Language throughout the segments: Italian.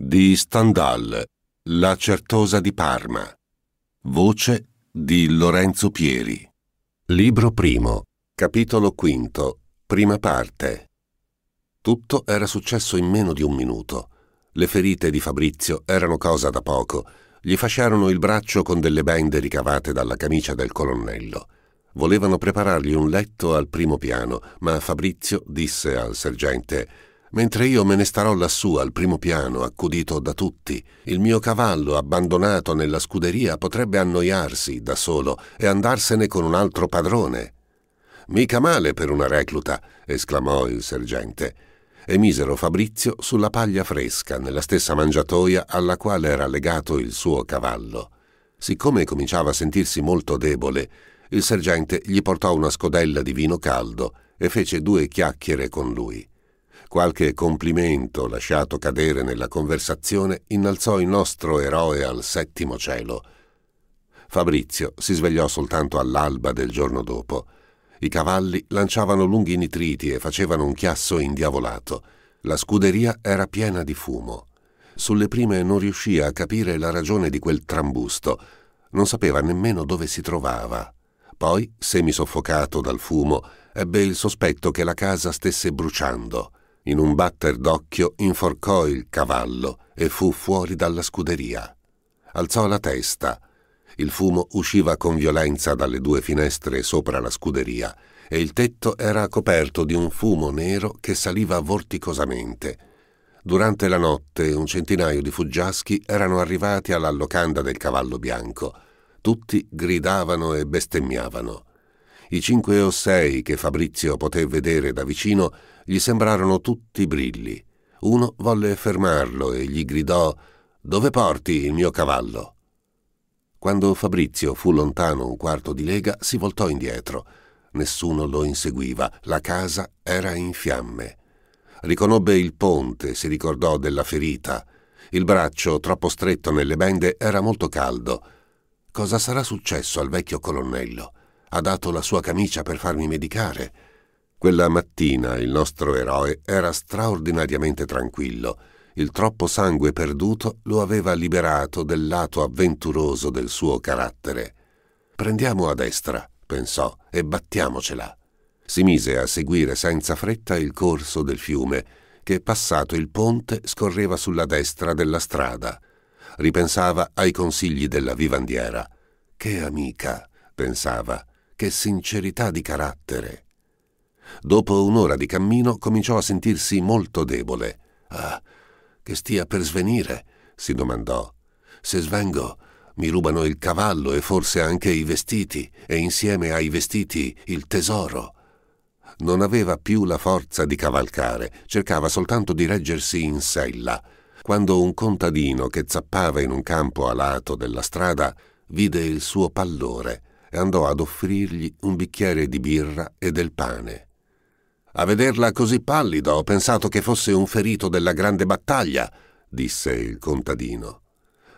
di Stendhal, La certosa di Parma. Voce di Lorenzo Pieri. Libro primo. Capitolo quinto. Prima parte. Tutto era successo in meno di un minuto. Le ferite di Fabrizio erano cosa da poco. Gli fasciarono il braccio con delle bende ricavate dalla camicia del colonnello. Volevano preparargli un letto al primo piano, ma Fabrizio disse al sergente mentre io me ne starò lassù al primo piano, accudito da tutti. Il mio cavallo, abbandonato nella scuderia, potrebbe annoiarsi da solo e andarsene con un altro padrone. Mica male per una recluta, esclamò il sergente, e misero Fabrizio sulla paglia fresca, nella stessa mangiatoia alla quale era legato il suo cavallo. Siccome cominciava a sentirsi molto debole, il sergente gli portò una scodella di vino caldo e fece due chiacchiere con lui. Qualche complimento lasciato cadere nella conversazione innalzò il nostro eroe al settimo cielo. Fabrizio si svegliò soltanto all'alba del giorno dopo. I cavalli lanciavano lunghi nitriti e facevano un chiasso indiavolato. La scuderia era piena di fumo. Sulle prime non riuscì a capire la ragione di quel trambusto. Non sapeva nemmeno dove si trovava. Poi, semisoffocato dal fumo, ebbe il sospetto che la casa stesse bruciando. In un batter d'occhio inforcò il cavallo e fu fuori dalla scuderia. Alzò la testa. Il fumo usciva con violenza dalle due finestre sopra la scuderia e il tetto era coperto di un fumo nero che saliva vorticosamente. Durante la notte un centinaio di fuggiaschi erano arrivati alla locanda del cavallo bianco. Tutti gridavano e bestemmiavano. I cinque o sei che Fabrizio poté vedere da vicino gli sembrarono tutti brilli. Uno volle fermarlo e gli gridò Dove porti il mio cavallo? Quando Fabrizio fu lontano un quarto di lega, si voltò indietro. Nessuno lo inseguiva, la casa era in fiamme. Riconobbe il ponte, si ricordò della ferita. Il braccio, troppo stretto nelle bende, era molto caldo. Cosa sarà successo al vecchio colonnello? ha dato la sua camicia per farmi medicare. Quella mattina il nostro eroe era straordinariamente tranquillo. Il troppo sangue perduto lo aveva liberato del lato avventuroso del suo carattere. Prendiamo a destra, pensò, e battiamocela. Si mise a seguire senza fretta il corso del fiume, che passato il ponte scorreva sulla destra della strada. Ripensava ai consigli della vivandiera. Che amica, pensava, che sincerità di carattere. Dopo un'ora di cammino cominciò a sentirsi molto debole. Ah, che stia per svenire? si domandò. Se svengo, mi rubano il cavallo e forse anche i vestiti, e insieme ai vestiti il tesoro. Non aveva più la forza di cavalcare, cercava soltanto di reggersi in sella, quando un contadino che zappava in un campo alato della strada vide il suo pallore e andò ad offrirgli un bicchiere di birra e del pane. A vederla così pallida ho pensato che fosse un ferito della grande battaglia, disse il contadino.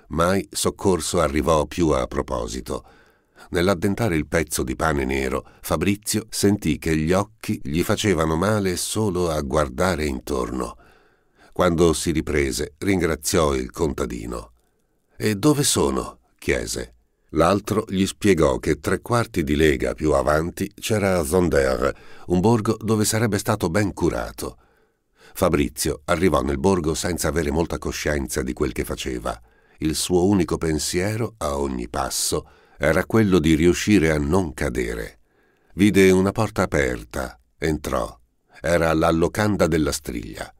Mai soccorso arrivò più a proposito. Nell'addentare il pezzo di pane nero, Fabrizio sentì che gli occhi gli facevano male solo a guardare intorno. Quando si riprese, ringraziò il contadino. E dove sono? chiese. L'altro gli spiegò che tre quarti di lega più avanti c'era Zonder, un borgo dove sarebbe stato ben curato. Fabrizio arrivò nel borgo senza avere molta coscienza di quel che faceva. Il suo unico pensiero, a ogni passo, era quello di riuscire a non cadere. Vide una porta aperta, entrò. Era la locanda della striglia.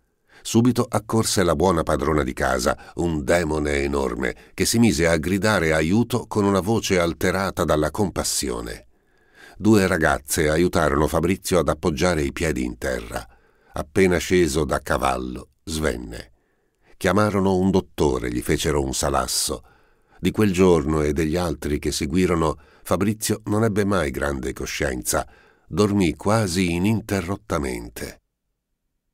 Subito accorse la buona padrona di casa, un demone enorme, che si mise a gridare aiuto con una voce alterata dalla compassione. Due ragazze aiutarono Fabrizio ad appoggiare i piedi in terra. Appena sceso da cavallo, svenne. Chiamarono un dottore, gli fecero un salasso. Di quel giorno e degli altri che seguirono, Fabrizio non ebbe mai grande coscienza. Dormì quasi ininterrottamente.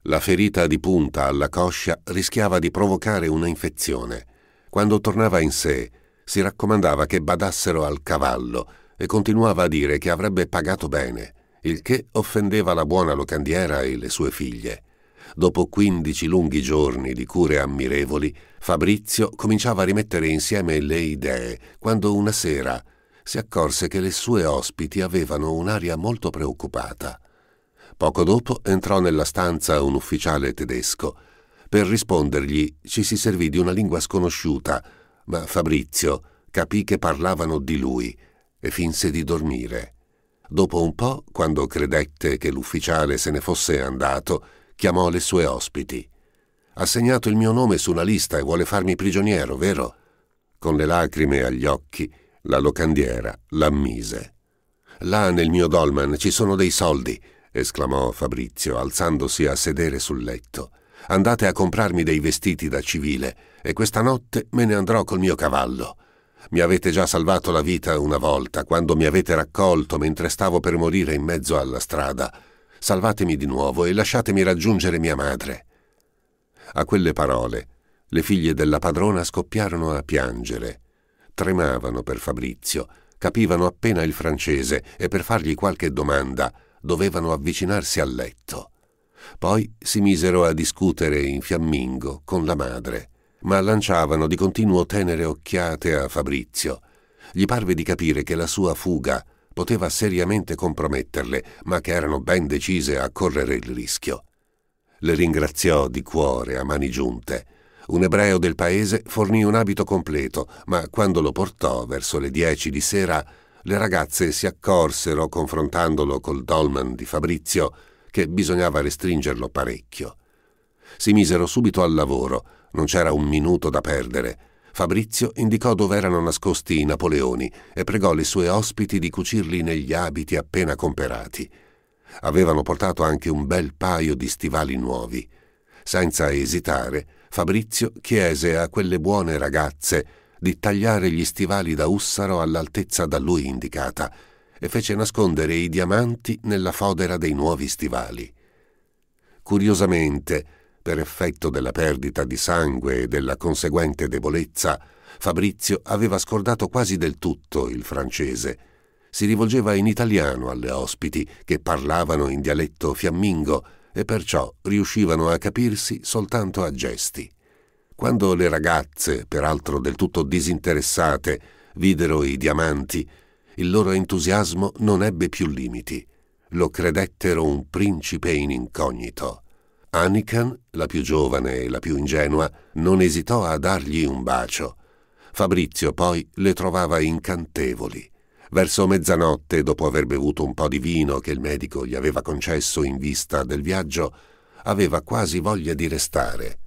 La ferita di punta alla coscia rischiava di provocare una infezione. Quando tornava in sé, si raccomandava che badassero al cavallo e continuava a dire che avrebbe pagato bene, il che offendeva la buona locandiera e le sue figlie. Dopo quindici lunghi giorni di cure ammirevoli, Fabrizio cominciava a rimettere insieme le idee quando una sera si accorse che le sue ospiti avevano un'aria molto preoccupata. Poco dopo entrò nella stanza un ufficiale tedesco. Per rispondergli ci si servì di una lingua sconosciuta, ma Fabrizio capì che parlavano di lui e finse di dormire. Dopo un po', quando credette che l'ufficiale se ne fosse andato, chiamò le sue ospiti. Ha segnato il mio nome su una lista e vuole farmi prigioniero, vero? Con le lacrime agli occhi, la locandiera l'ammise. Là nel mio dolman ci sono dei soldi esclamò Fabrizio, alzandosi a sedere sul letto. Andate a comprarmi dei vestiti da civile e questa notte me ne andrò col mio cavallo. Mi avete già salvato la vita una volta, quando mi avete raccolto mentre stavo per morire in mezzo alla strada. Salvatemi di nuovo e lasciatemi raggiungere mia madre. A quelle parole le figlie della padrona scoppiarono a piangere. Tremavano per Fabrizio, capivano appena il francese e per fargli qualche domanda dovevano avvicinarsi al letto. Poi si misero a discutere in fiammingo con la madre, ma lanciavano di continuo tenere occhiate a Fabrizio. Gli parve di capire che la sua fuga poteva seriamente comprometterle, ma che erano ben decise a correre il rischio. Le ringraziò di cuore a mani giunte. Un ebreo del paese fornì un abito completo, ma quando lo portò verso le dieci di sera le ragazze si accorsero, confrontandolo col dolman di Fabrizio, che bisognava restringerlo parecchio. Si misero subito al lavoro, non c'era un minuto da perdere. Fabrizio indicò dove erano nascosti i Napoleoni e pregò le sue ospiti di cucirli negli abiti appena comperati. Avevano portato anche un bel paio di stivali nuovi. Senza esitare, Fabrizio chiese a quelle buone ragazze di tagliare gli stivali da Ussaro all'altezza da lui indicata e fece nascondere i diamanti nella fodera dei nuovi stivali. Curiosamente, per effetto della perdita di sangue e della conseguente debolezza, Fabrizio aveva scordato quasi del tutto il francese. Si rivolgeva in italiano alle ospiti, che parlavano in dialetto fiammingo, e perciò riuscivano a capirsi soltanto a gesti. Quando le ragazze, peraltro del tutto disinteressate, videro i diamanti, il loro entusiasmo non ebbe più limiti. Lo credettero un principe in incognito. Anikan, la più giovane e la più ingenua, non esitò a dargli un bacio. Fabrizio poi le trovava incantevoli. Verso mezzanotte, dopo aver bevuto un po' di vino che il medico gli aveva concesso in vista del viaggio, aveva quasi voglia di restare.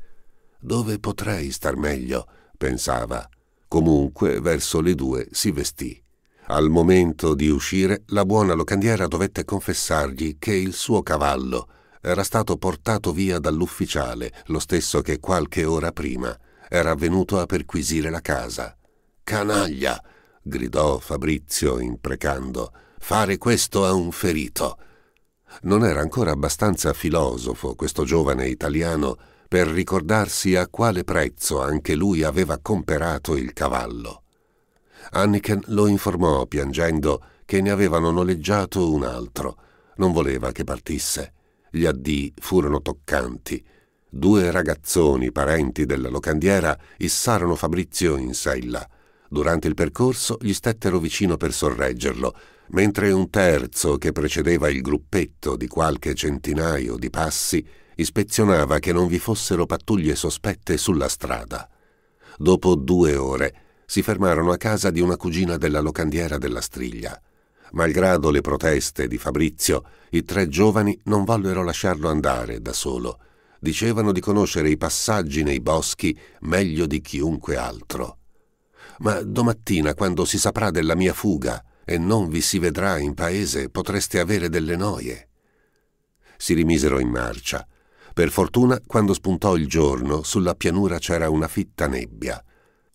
Dove potrei star meglio? pensava. Comunque verso le due si vestì. Al momento di uscire, la buona locandiera dovette confessargli che il suo cavallo era stato portato via dall'ufficiale, lo stesso che qualche ora prima era venuto a perquisire la casa. Canaglia! gridò Fabrizio imprecando. Fare questo a un ferito! Non era ancora abbastanza filosofo questo giovane italiano per ricordarsi a quale prezzo anche lui aveva comperato il cavallo. Anniken lo informò, piangendo, che ne avevano noleggiato un altro. Non voleva che partisse. Gli addì furono toccanti. Due ragazzoni, parenti della locandiera, issarono Fabrizio in sella. Durante il percorso gli stettero vicino per sorreggerlo, mentre un terzo che precedeva il gruppetto di qualche centinaio di passi ispezionava che non vi fossero pattuglie sospette sulla strada. Dopo due ore si fermarono a casa di una cugina della locandiera della Striglia. Malgrado le proteste di Fabrizio, i tre giovani non vollero lasciarlo andare da solo. Dicevano di conoscere i passaggi nei boschi meglio di chiunque altro. Ma domattina, quando si saprà della mia fuga, e non vi si vedrà in paese, potreste avere delle noie. Si rimisero in marcia. Per fortuna, quando spuntò il giorno, sulla pianura c'era una fitta nebbia.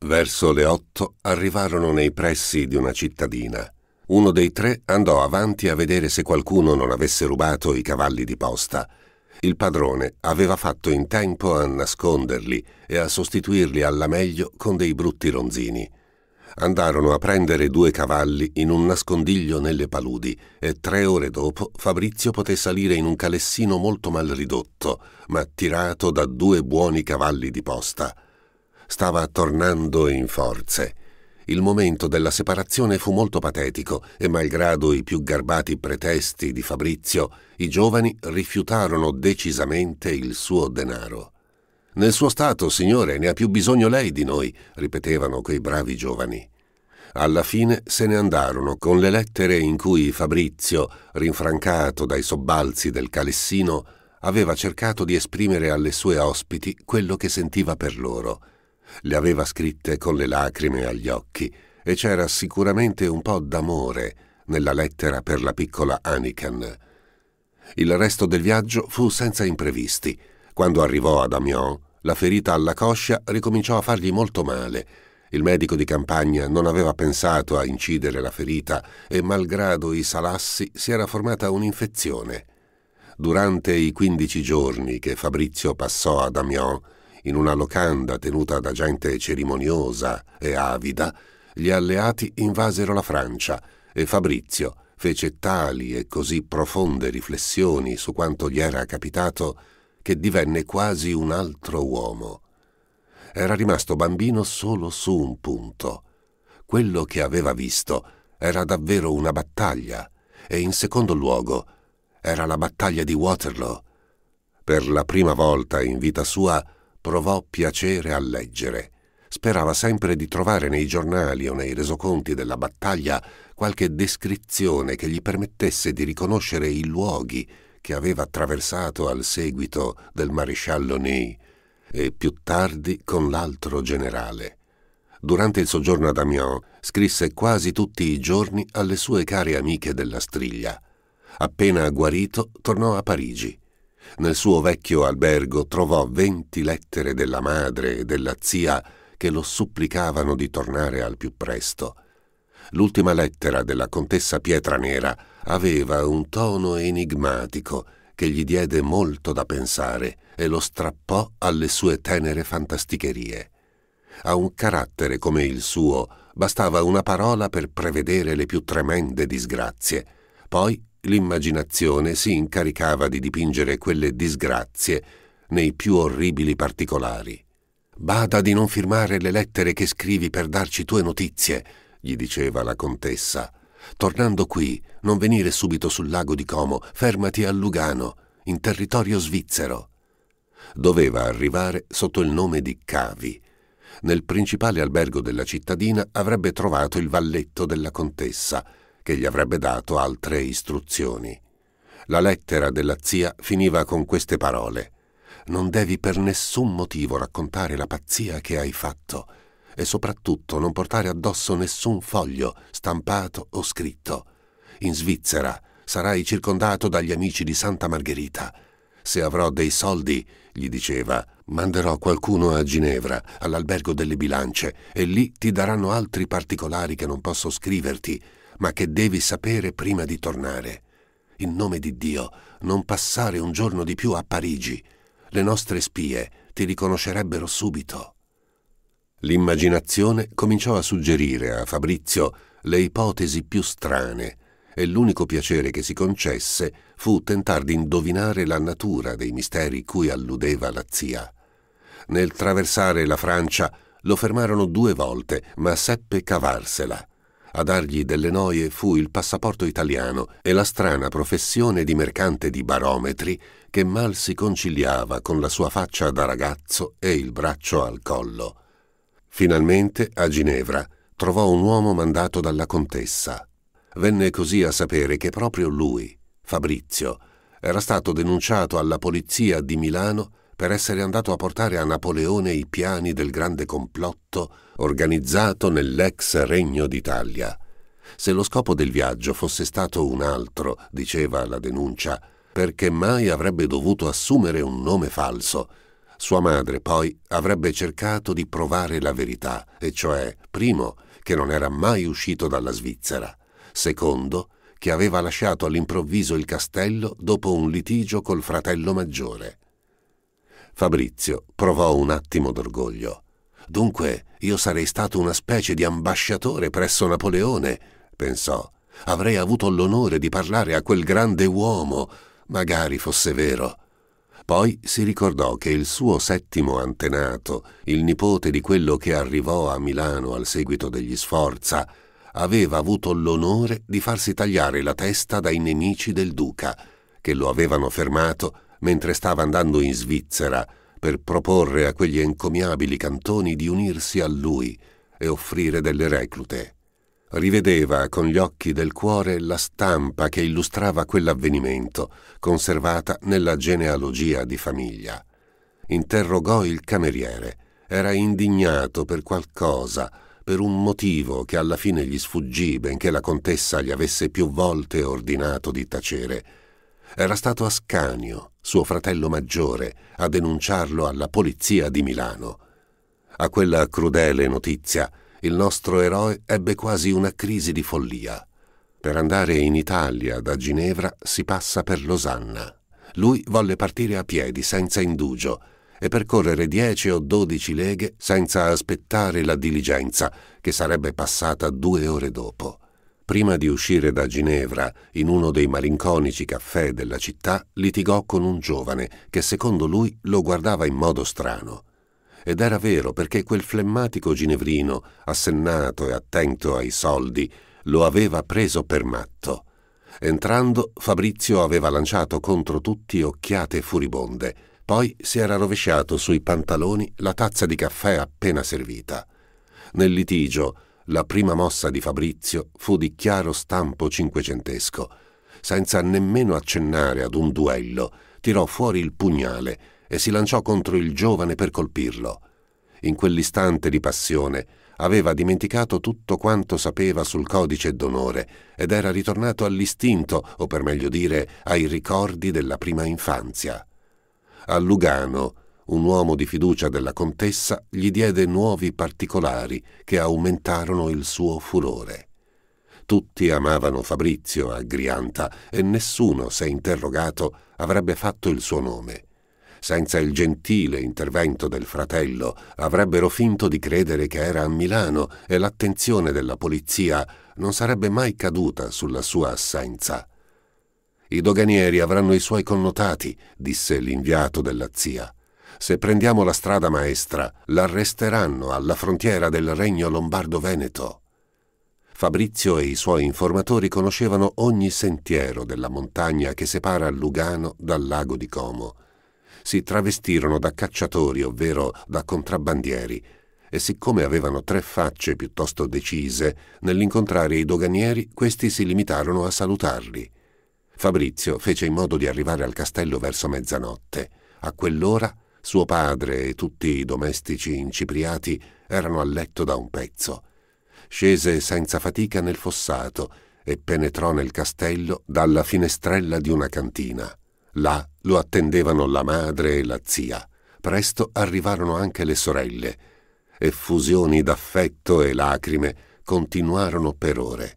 Verso le otto arrivarono nei pressi di una cittadina. Uno dei tre andò avanti a vedere se qualcuno non avesse rubato i cavalli di posta. Il padrone aveva fatto in tempo a nasconderli e a sostituirli alla meglio con dei brutti ronzini andarono a prendere due cavalli in un nascondiglio nelle paludi e tre ore dopo Fabrizio poté salire in un calessino molto mal ridotto, ma tirato da due buoni cavalli di posta. Stava tornando in forze. Il momento della separazione fu molto patetico e malgrado i più garbati pretesti di Fabrizio, i giovani rifiutarono decisamente il suo denaro. Nel suo stato, signore, ne ha più bisogno lei di noi, ripetevano quei bravi giovani. Alla fine se ne andarono con le lettere in cui Fabrizio, rinfrancato dai sobbalzi del calessino, aveva cercato di esprimere alle sue ospiti quello che sentiva per loro. Le aveva scritte con le lacrime agli occhi e c'era sicuramente un po' d'amore nella lettera per la piccola Anikan. Il resto del viaggio fu senza imprevisti. Quando arrivò ad Amiens, la ferita alla coscia ricominciò a fargli molto male. Il medico di campagna non aveva pensato a incidere la ferita e, malgrado i salassi, si era formata un'infezione. Durante i quindici giorni che Fabrizio passò ad Amiens, in una locanda tenuta da gente cerimoniosa e avida, gli alleati invasero la Francia e Fabrizio fece tali e così profonde riflessioni su quanto gli era capitato che divenne quasi un altro uomo. Era rimasto bambino solo su un punto. Quello che aveva visto era davvero una battaglia e in secondo luogo era la battaglia di Waterloo. Per la prima volta in vita sua provò piacere a leggere. Sperava sempre di trovare nei giornali o nei resoconti della battaglia qualche descrizione che gli permettesse di riconoscere i luoghi che aveva attraversato al seguito del maresciallo Ney e più tardi con l'altro generale. Durante il soggiorno ad Amiens scrisse quasi tutti i giorni alle sue care amiche della striglia. Appena guarito tornò a Parigi. Nel suo vecchio albergo trovò venti lettere della madre e della zia che lo supplicavano di tornare al più presto l'ultima lettera della contessa Pietranera aveva un tono enigmatico che gli diede molto da pensare e lo strappò alle sue tenere fantasticherie. A un carattere come il suo bastava una parola per prevedere le più tremende disgrazie. Poi l'immaginazione si incaricava di dipingere quelle disgrazie nei più orribili particolari. Bada di non firmare le lettere che scrivi per darci tue notizie, gli diceva la contessa. Tornando qui, non venire subito sul lago di Como, fermati a Lugano, in territorio svizzero. Doveva arrivare sotto il nome di Cavi. Nel principale albergo della cittadina avrebbe trovato il valletto della contessa, che gli avrebbe dato altre istruzioni. La lettera della zia finiva con queste parole. Non devi per nessun motivo raccontare la pazzia che hai fatto e soprattutto non portare addosso nessun foglio stampato o scritto. In Svizzera sarai circondato dagli amici di Santa Margherita. Se avrò dei soldi, gli diceva, manderò qualcuno a Ginevra, all'albergo delle bilance, e lì ti daranno altri particolari che non posso scriverti, ma che devi sapere prima di tornare. In nome di Dio, non passare un giorno di più a Parigi. Le nostre spie ti riconoscerebbero subito. L'immaginazione cominciò a suggerire a Fabrizio le ipotesi più strane e l'unico piacere che si concesse fu tentar di indovinare la natura dei misteri cui alludeva la zia. Nel traversare la Francia lo fermarono due volte, ma seppe cavarsela. A dargli delle noie fu il passaporto italiano e la strana professione di mercante di barometri che mal si conciliava con la sua faccia da ragazzo e il braccio al collo. Finalmente, a Ginevra, trovò un uomo mandato dalla contessa. Venne così a sapere che proprio lui, Fabrizio, era stato denunciato alla polizia di Milano per essere andato a portare a Napoleone i piani del grande complotto organizzato nell'ex Regno d'Italia. Se lo scopo del viaggio fosse stato un altro, diceva la denuncia, perché mai avrebbe dovuto assumere un nome falso sua madre poi avrebbe cercato di provare la verità, e cioè, primo, che non era mai uscito dalla Svizzera, secondo, che aveva lasciato all'improvviso il castello dopo un litigio col fratello maggiore. Fabrizio provò un attimo d'orgoglio. Dunque io sarei stato una specie di ambasciatore presso Napoleone, pensò. Avrei avuto l'onore di parlare a quel grande uomo. Magari fosse vero. Poi si ricordò che il suo settimo antenato, il nipote di quello che arrivò a Milano al seguito degli Sforza, aveva avuto l'onore di farsi tagliare la testa dai nemici del duca, che lo avevano fermato mentre stava andando in Svizzera per proporre a quegli encomiabili cantoni di unirsi a lui e offrire delle reclute rivedeva con gli occhi del cuore la stampa che illustrava quell'avvenimento, conservata nella genealogia di famiglia. Interrogò il cameriere. Era indignato per qualcosa, per un motivo che alla fine gli sfuggì, benché la contessa gli avesse più volte ordinato di tacere. Era stato Ascanio, suo fratello maggiore, a denunciarlo alla polizia di Milano. A quella crudele notizia, il nostro eroe ebbe quasi una crisi di follia. Per andare in Italia da Ginevra si passa per Losanna. Lui volle partire a piedi, senza indugio, e percorrere dieci o dodici leghe senza aspettare la diligenza, che sarebbe passata due ore dopo. Prima di uscire da Ginevra, in uno dei malinconici caffè della città, litigò con un giovane che secondo lui lo guardava in modo strano. Ed era vero perché quel flemmatico ginevrino, assennato e attento ai soldi, lo aveva preso per matto. Entrando, Fabrizio aveva lanciato contro tutti occhiate furibonde, poi si era rovesciato sui pantaloni la tazza di caffè appena servita. Nel litigio, la prima mossa di Fabrizio fu di chiaro stampo cinquecentesco. Senza nemmeno accennare ad un duello, tirò fuori il pugnale e si lanciò contro il giovane per colpirlo. In quell'istante di passione aveva dimenticato tutto quanto sapeva sul codice d'onore ed era ritornato all'istinto, o per meglio dire ai ricordi della prima infanzia. A Lugano, un uomo di fiducia della contessa gli diede nuovi particolari che aumentarono il suo furore. Tutti amavano Fabrizio a Grianta e nessuno, se interrogato, avrebbe fatto il suo nome senza il gentile intervento del fratello, avrebbero finto di credere che era a Milano e l'attenzione della polizia non sarebbe mai caduta sulla sua assenza. I doganieri avranno i suoi connotati, disse l'inviato della zia. Se prendiamo la strada maestra, l'arresteranno alla frontiera del regno lombardo-veneto. Fabrizio e i suoi informatori conoscevano ogni sentiero della montagna che separa Lugano dal lago di Como si travestirono da cacciatori, ovvero da contrabbandieri, e siccome avevano tre facce piuttosto decise, nell'incontrare i doganieri questi si limitarono a salutarli. Fabrizio fece in modo di arrivare al castello verso mezzanotte. A quell'ora suo padre e tutti i domestici incipriati erano a letto da un pezzo. Scese senza fatica nel fossato e penetrò nel castello dalla finestrella di una cantina. Là lo attendevano la madre e la zia. Presto arrivarono anche le sorelle. Effusioni d'affetto e lacrime continuarono per ore.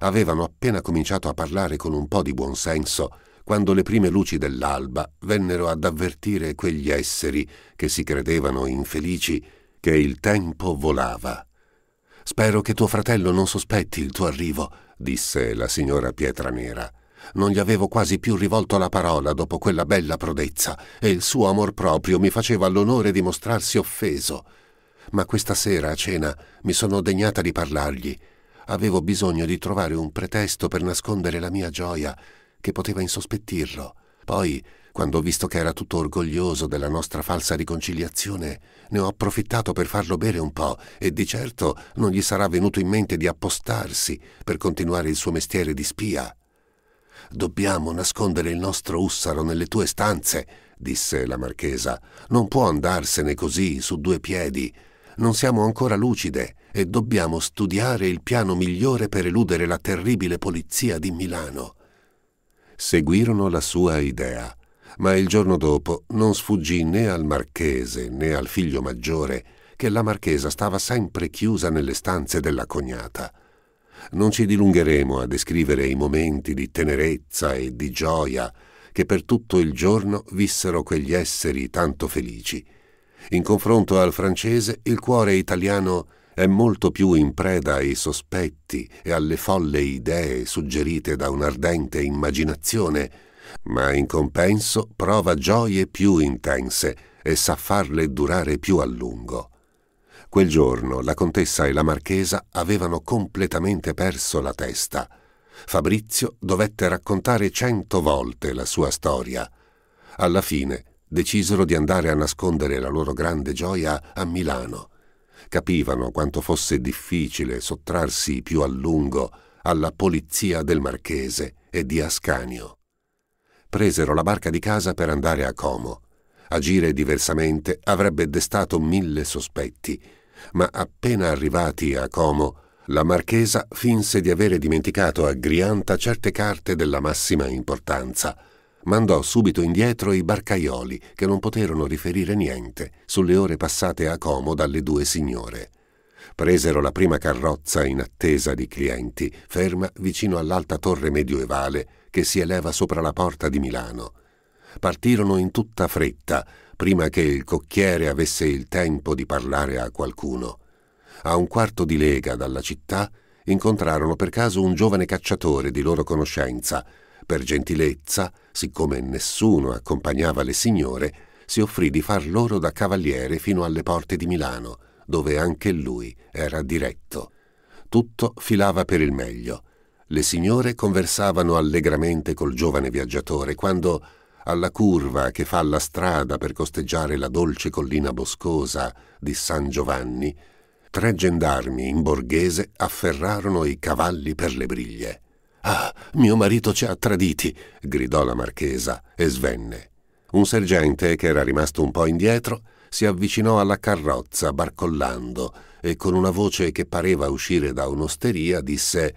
Avevano appena cominciato a parlare con un po' di buonsenso quando le prime luci dell'alba vennero ad avvertire quegli esseri che si credevano infelici che il tempo volava. Spero che tuo fratello non sospetti il tuo arrivo, disse la signora Pietranera. Non gli avevo quasi più rivolto la parola dopo quella bella prodezza e il suo amor proprio mi faceva l'onore di mostrarsi offeso. Ma questa sera a cena mi sono degnata di parlargli. Avevo bisogno di trovare un pretesto per nascondere la mia gioia che poteva insospettirlo. Poi, quando ho visto che era tutto orgoglioso della nostra falsa riconciliazione, ne ho approfittato per farlo bere un po' e di certo non gli sarà venuto in mente di appostarsi per continuare il suo mestiere di spia. Dobbiamo nascondere il nostro Ussaro nelle tue stanze, disse la marchesa. Non può andarsene così su due piedi. Non siamo ancora lucide e dobbiamo studiare il piano migliore per eludere la terribile polizia di Milano. Seguirono la sua idea, ma il giorno dopo non sfuggì né al marchese né al figlio maggiore che la marchesa stava sempre chiusa nelle stanze della cognata non ci dilungheremo a descrivere i momenti di tenerezza e di gioia che per tutto il giorno vissero quegli esseri tanto felici. In confronto al francese, il cuore italiano è molto più in preda ai sospetti e alle folle idee suggerite da un'ardente immaginazione, ma in compenso prova gioie più intense e sa farle durare più a lungo. Quel giorno la contessa e la marchesa avevano completamente perso la testa. Fabrizio dovette raccontare cento volte la sua storia. Alla fine decisero di andare a nascondere la loro grande gioia a Milano. Capivano quanto fosse difficile sottrarsi più a lungo alla polizia del Marchese e di Ascanio. Presero la barca di casa per andare a Como. Agire diversamente avrebbe destato mille sospetti ma appena arrivati a Como, la marchesa finse di avere dimenticato a Grianta certe carte della massima importanza. Mandò subito indietro i barcaioli, che non poterono riferire niente sulle ore passate a Como dalle due signore. Presero la prima carrozza in attesa di clienti, ferma vicino all'alta torre medioevale che si eleva sopra la porta di Milano. Partirono in tutta fretta prima che il cocchiere avesse il tempo di parlare a qualcuno. A un quarto di lega dalla città incontrarono per caso un giovane cacciatore di loro conoscenza. Per gentilezza, siccome nessuno accompagnava le signore, si offrì di far loro da cavaliere fino alle porte di Milano, dove anche lui era diretto. Tutto filava per il meglio. Le signore conversavano allegramente col giovane viaggiatore quando alla curva che fa la strada per costeggiare la dolce collina boscosa di San Giovanni, tre gendarmi in borghese afferrarono i cavalli per le briglie. Ah, mio marito ci ha traditi! gridò la marchesa e svenne. Un sergente, che era rimasto un po' indietro, si avvicinò alla carrozza barcollando e con una voce che pareva uscire da un'osteria disse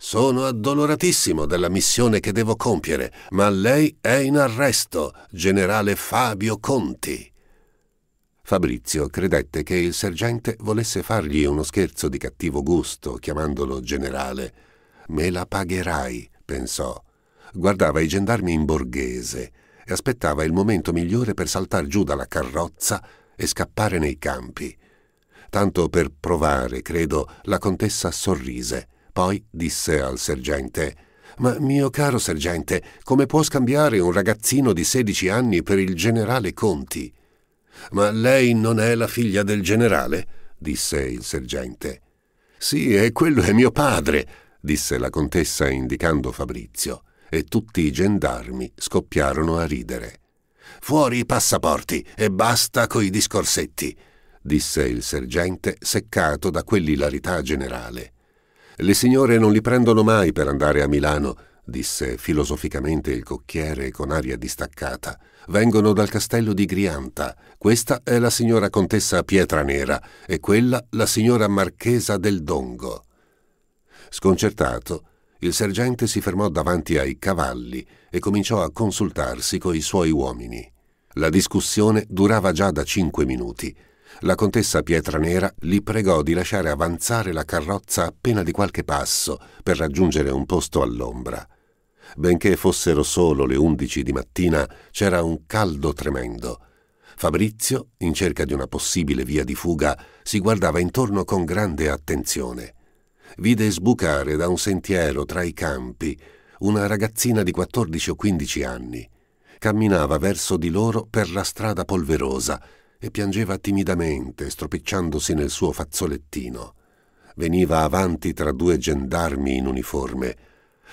sono addoloratissimo della missione che devo compiere, ma lei è in arresto, generale Fabio Conti. Fabrizio credette che il sergente volesse fargli uno scherzo di cattivo gusto, chiamandolo generale. Me la pagherai, pensò. Guardava i gendarmi in borghese e aspettava il momento migliore per saltar giù dalla carrozza e scappare nei campi. Tanto per provare, credo, la contessa sorrise. Poi disse al sergente Ma mio caro sergente, come può scambiare un ragazzino di sedici anni per il generale Conti? Ma lei non è la figlia del generale? disse il sergente. Sì, e quello è mio padre, disse la contessa indicando Fabrizio, e tutti i gendarmi scoppiarono a ridere. Fuori i passaporti e basta coi discorsetti, disse il sergente seccato da quell'ilarità generale. Le signore non li prendono mai per andare a Milano, disse filosoficamente il cocchiere con aria distaccata. Vengono dal castello di Grianta. Questa è la signora contessa Pietranera e quella la signora marchesa del Dongo. Sconcertato, il sergente si fermò davanti ai cavalli e cominciò a consultarsi coi suoi uomini. La discussione durava già da cinque minuti la contessa Pietranera li pregò di lasciare avanzare la carrozza appena di qualche passo per raggiungere un posto all'ombra. Benché fossero solo le undici di mattina, c'era un caldo tremendo. Fabrizio, in cerca di una possibile via di fuga, si guardava intorno con grande attenzione. Vide sbucare da un sentiero tra i campi una ragazzina di 14 o 15 anni. Camminava verso di loro per la strada polverosa e piangeva timidamente, stropicciandosi nel suo fazzolettino. Veniva avanti tra due gendarmi in uniforme.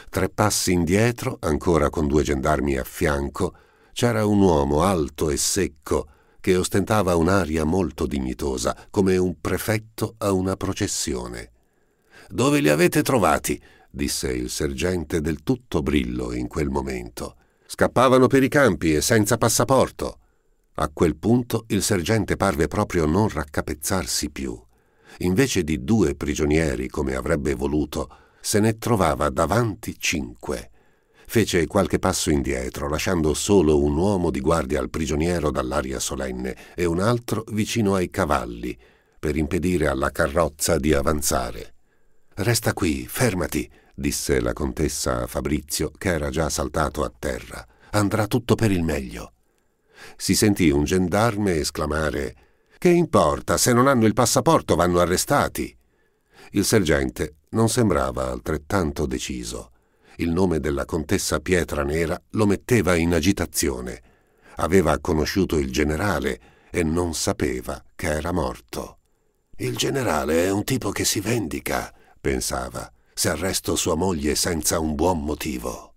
Tre passi indietro, ancora con due gendarmi a fianco, c'era un uomo alto e secco che ostentava un'aria molto dignitosa, come un prefetto a una processione. Dove li avete trovati? disse il sergente del tutto brillo in quel momento. Scappavano per i campi e senza passaporto. A quel punto il sergente parve proprio non raccapezzarsi più. Invece di due prigionieri, come avrebbe voluto, se ne trovava davanti cinque. Fece qualche passo indietro, lasciando solo un uomo di guardia al prigioniero dall'aria solenne e un altro vicino ai cavalli, per impedire alla carrozza di avanzare. Resta qui, fermati, disse la contessa a Fabrizio, che era già saltato a terra. Andrà tutto per il meglio. Si sentì un gendarme esclamare Che importa, se non hanno il passaporto vanno arrestati. Il sergente non sembrava altrettanto deciso. Il nome della contessa Pietra Nera lo metteva in agitazione. Aveva conosciuto il generale e non sapeva che era morto. Il generale è un tipo che si vendica, pensava, se arresto sua moglie senza un buon motivo.